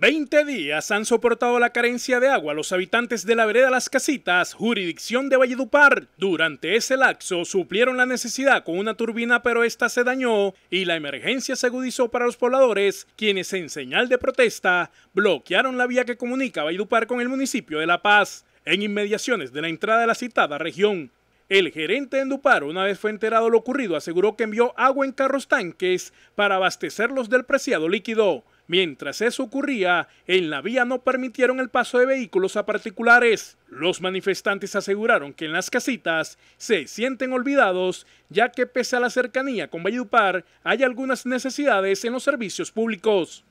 Veinte días han soportado la carencia de agua los habitantes de la vereda Las Casitas, jurisdicción de Valledupar. Durante ese laxo suplieron la necesidad con una turbina, pero esta se dañó y la emergencia se agudizó para los pobladores, quienes en señal de protesta bloquearon la vía que comunica Valledupar con el municipio de La Paz, en inmediaciones de la entrada de la citada región. El gerente de Endupar, una vez fue enterado lo ocurrido, aseguró que envió agua en carros tanques para abastecerlos del preciado líquido. Mientras eso ocurría, en la vía no permitieron el paso de vehículos a particulares. Los manifestantes aseguraron que en las casitas se sienten olvidados, ya que pese a la cercanía con Valledupar, hay algunas necesidades en los servicios públicos.